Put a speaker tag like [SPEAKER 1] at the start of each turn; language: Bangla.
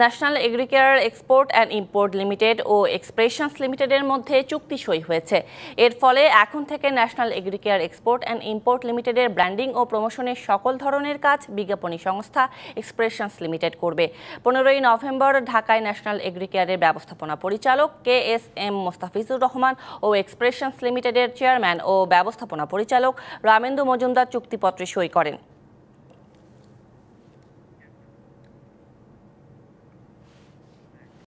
[SPEAKER 1] national Agriculture Export and Import Limited ও এক্সপ্রেশনস লিমিটেডের মধ্যে চুক্তি সই হয়েছে এর ফলে এখন থেকে National Agricare Export and Import লিমিটেডের ব্র্যান্ডিং ও প্রমোশনের সকল ধরনের কাজ বিজ্ঞাপনী সংস্থা এক্সপ্রেশনস লিমিটেড করবে পনেরোই নভেম্বর ঢাকায় ন্যাশনাল এগ্রিকেয়ারের ব্যবস্থাপনা পরিচালক K S M Mostafizur Rahman ও এক্সপ্রেশনস লিমিটেডের চেয়ারম্যান ও ব্যবস্থাপনা পরিচালক রামেন্দু মজুমদার চুক্তিপত্রে সই করেন